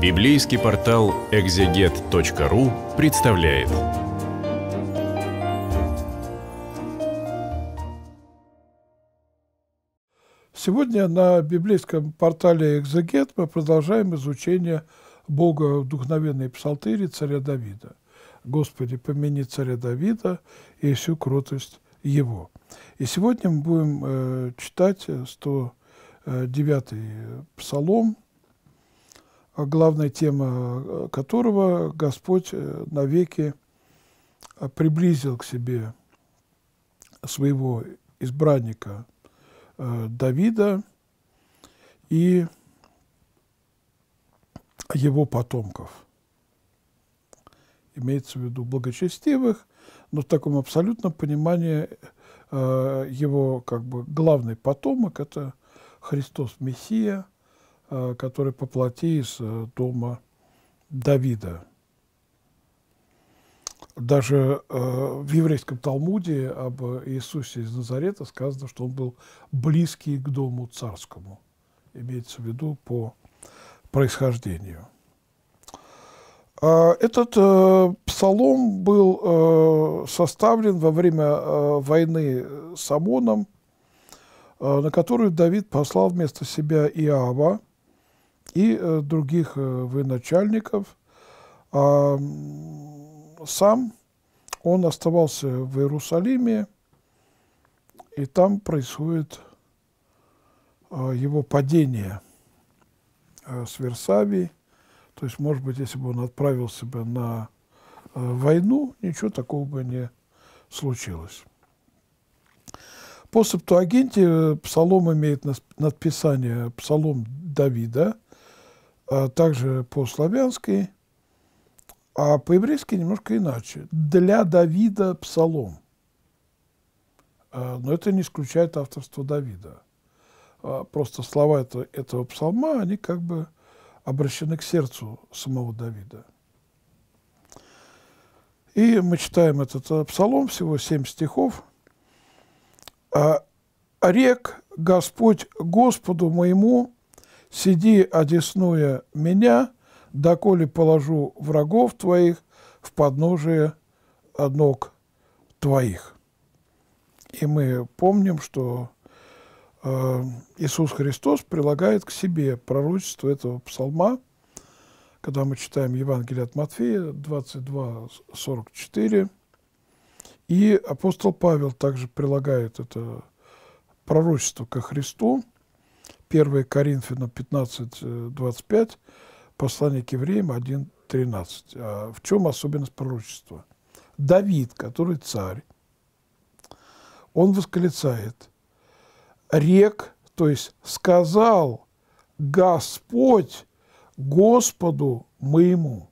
Библейский портал экзегет.ру представляет. Сегодня на библейском портале «Экзегет» мы продолжаем изучение Бога вдохновенной псалтыри царя Давида. «Господи, помяни царя Давида и всю кротость его». И сегодня мы будем э, читать 109-й э, псалом – главная тема э, которого Господь э, навеки э, приблизил к себе своего избранника Давида и его потомков. Имеется в виду благочестивых, но в таком абсолютном понимании его как бы главный потомок – это Христос Мессия – Э, который по плоти из э, дома Давида. Даже э, в еврейском Талмуде об Иисусе из Назарета сказано, что он был близкий к дому царскому. Имеется в виду по происхождению. А, этот псалом был составлен во время войны с Амоном, на которую Давид послал вместо себя Иава – и э, других э, военачальников. А сам он оставался в Иерусалиме, и там происходит э, его падение с Версавии. То есть, может быть, если бы он отправился бы на войну, ничего такого бы не случилось. По Септуагинте псалом имеет надписание «Псалом Давида», Э, также по-славянски, а по-еврейски немножко иначе. «Для Давида псалом». Э, но это не исключает авторство Давида. Э, просто слова этого, этого псалма, они как бы обращены к сердцу самого Давида. И мы читаем этот псалом, всего семь стихов. «Рек Господь Господу моему, сиди, одеснуя меня, доколе положу врагов твоих в подножие ног твоих». И мы помним, что э, Иисус Христос прилагает к себе пророчество этого псалма, когда мы читаем Евангелие от Матфея 22:44, и апостол Павел также прилагает это пророчество ко Христу – 1 Коринфянам 15.25, послание к евреям 1.13. А в чем особенность пророчества? Давид, который царь, он восклицает, рек, то есть сказал Господь Господу моему.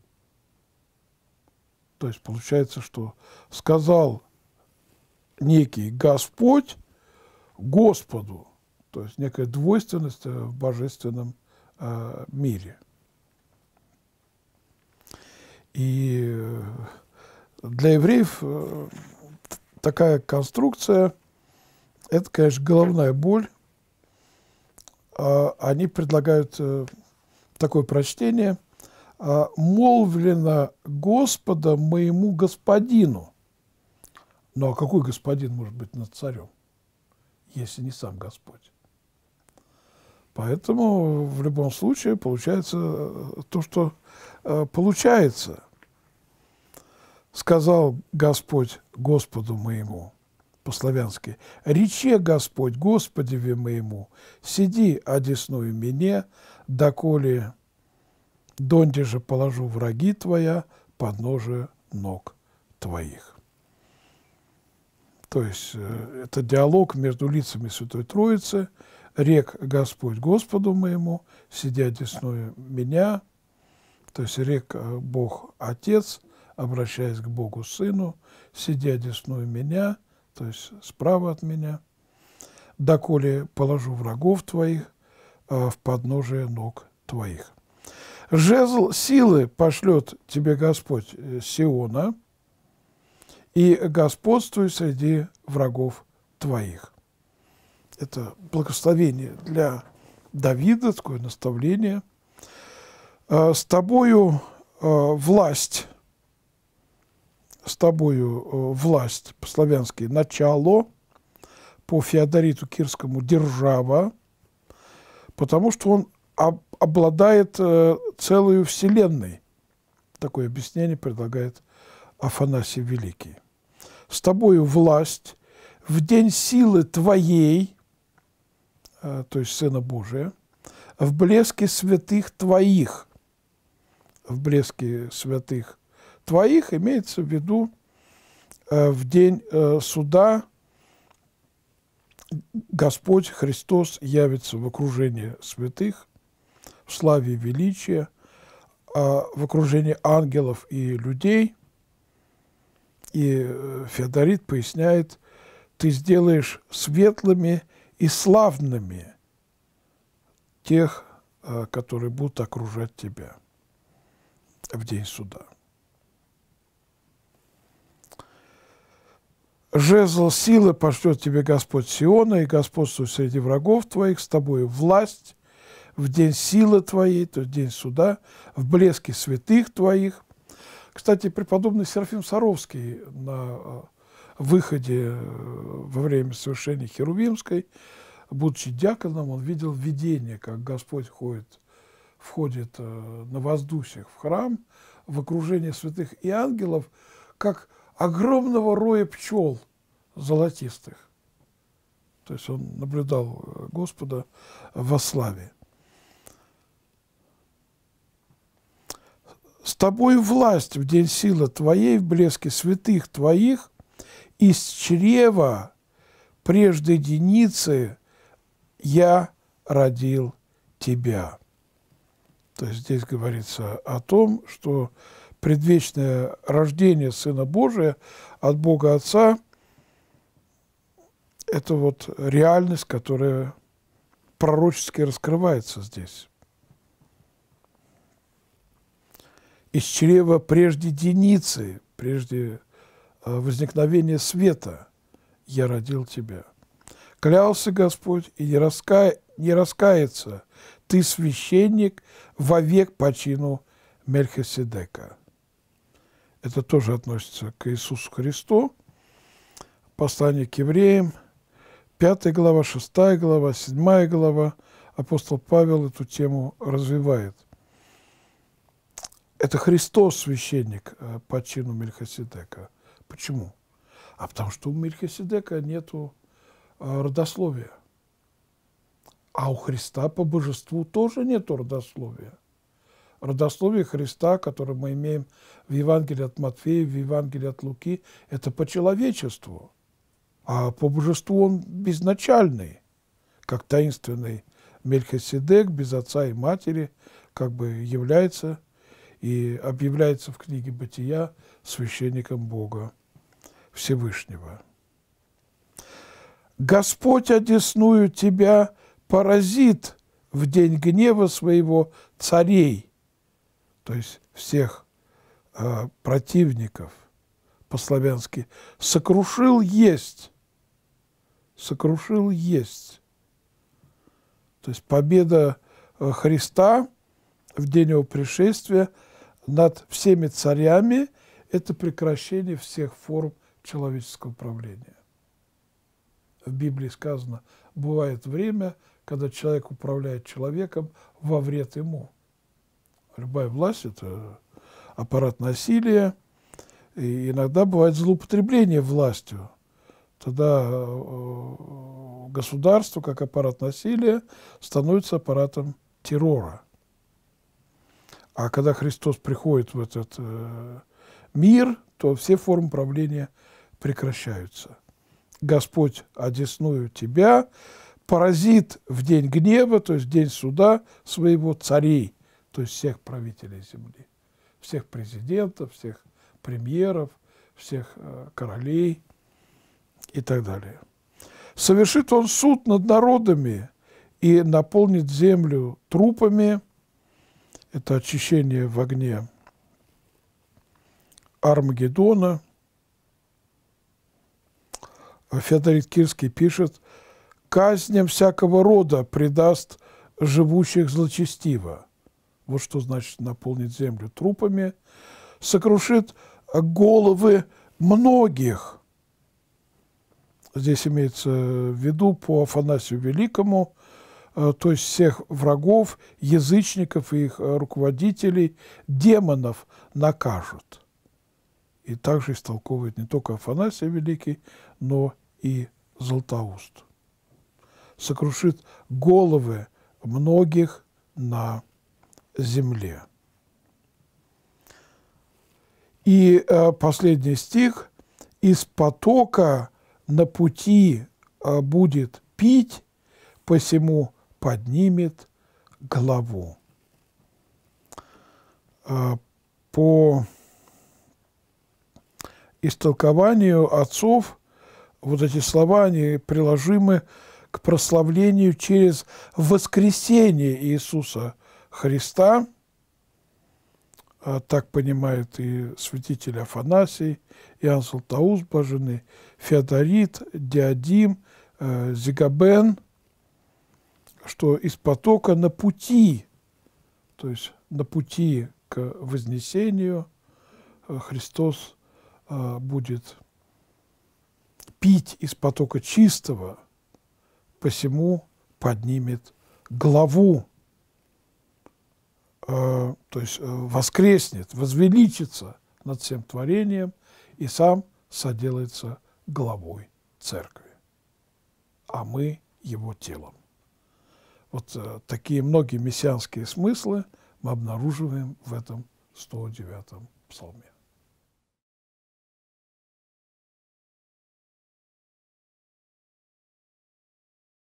То есть получается, что сказал некий Господь Господу. То есть некая двойственность э, в божественном э, мире. И э, для евреев такая конструкция – это, конечно, головная боль. А они предлагают такое прочтение «А «Молвлено Господа моему господину». Ну а какой господин может быть над царем, если не сам Господь? Поэтому в любом случае получается э, то, что э, получается. Сказал Господь Господу моему, по-славянски, «Рече Господь Господеве моему, сиди, одесную мне, доколе донде же положу враги твоя под ножи ног твоих». То есть э, это диалог между лицами Святой Троицы – рек Господь Господу моему, сидя десную меня, то есть рек э, Бог Отец, обращаясь к Богу Сыну, сидя десную меня, то есть справа от меня, доколе положу врагов твоих э, в подножие ног твоих. Жезл силы пошлет тебе Господь э, Сиона, и господствуй среди врагов твоих это благословение для Давида, такое наставление. А, «С тобою а, власть, с тобою а, власть по-славянски начало, по Феодориту Кирскому держава, потому что он обладает э, целую вселенной. Такое объяснение предлагает Афанасий Великий. С тобою власть в день силы твоей, Э, то есть Сына Божия, в блеске святых твоих, в блеске святых твоих имеется в виду э, в день э, суда Господь Христос явится в окружении святых, в славе величия, в окружении ангелов и людей. И Феодорит поясняет, ты сделаешь светлыми – и славными тех, э, которые будут окружать тебя в день суда. Жезл силы пошлет тебе Господь Сиона, и господствуй среди врагов твоих, с тобой власть в день силы твоей, то есть день суда, в блеске святых твоих. Кстати, преподобный Серафим Саровский на э, выходе э, во время совершения Херувимской, будучи дьяконом, он видел видение, как Господь ходит, входит э, на воздушьях в храм в окружении святых и ангелов, как огромного роя пчел золотистых. То есть он наблюдал э, Господа во славе. С тобой власть в день силы твоей, в блеске святых твоих, из чрева прежде единицы я родил тебя. То есть здесь говорится о том, что предвечное рождение Сына Божия от Бога Отца – это вот реальность, которая пророчески раскрывается здесь. Из чрева прежде деницы, прежде Э, возникновение света я родил тебя. Клялся Господь и не, раская не раскается, ты священник вовек по чину Мельхиседека. Это тоже относится к Иисусу Христу, послание к евреям, 5 глава, 6 глава, 7 глава. Апостол Павел эту тему развивает. Это Христос священник э, по чину Мельхиседека – Почему? А потому что у Мельхиседека нет а, родословия. А у Христа по божеству тоже нет родословия. Родословие Христа, которое мы имеем в Евангелии от Матфея, в Евангелии от Луки, это по человечеству. А по божеству он безначальный, как таинственный Мельхиседек без отца и матери, как бы является и объявляется в книге «Бытия» священником Бога. Всевышнего. Господь одесную тебя поразит в день гнева своего царей, то есть всех э, противников по-славянски, сокрушил есть, сокрушил есть. То есть победа э, Христа в день его пришествия над всеми царями – это прекращение всех форм человеческого правления. В Библии сказано, бывает время, когда человек управляет человеком во вред ему. Любая власть – это аппарат насилия, и иногда бывает злоупотребление властью. Тогда э, государство, как аппарат насилия, становится аппаратом террора. А когда Христос приходит в этот э, мир, то все формы правления – прекращаются. Господь одесную тебя, поразит в день гнева, то есть в день суда своего царей, то есть всех правителей земли, всех президентов, всех премьеров, всех э, королей и так далее. Совершит он суд над народами и наполнит землю трупами, это очищение в огне Армагеддона – Федор Иткирский пишет, «Казням всякого рода предаст живущих злочестиво». Вот что значит наполнить землю трупами. «Сокрушит головы многих». Здесь имеется в виду по Афанасию Великому, э, то есть всех врагов, язычников и их э, руководителей, демонов накажут. И также истолковывает не только Афанасий Великий, но и Златоуст. Сокрушит головы многих на земле. И э, последний стих. «Из потока на пути э, будет пить, посему поднимет голову». Э, по истолкованию отцов вот эти слова, они приложимы к прославлению через воскресение Иисуса Христа, а так понимает и святитель Афанасий, Иоанн Салтаус Блаженный, Феодорит, Диадим, э, Зигабен, что из потока на пути, то есть на пути к вознесению э, Христос э, будет пить из потока чистого, посему поднимет главу, э, то есть э, воскреснет, возвеличится над всем творением и сам соделается главой церкви, а мы его телом. Вот э, такие многие мессианские смыслы мы обнаруживаем в этом 109-м псалме.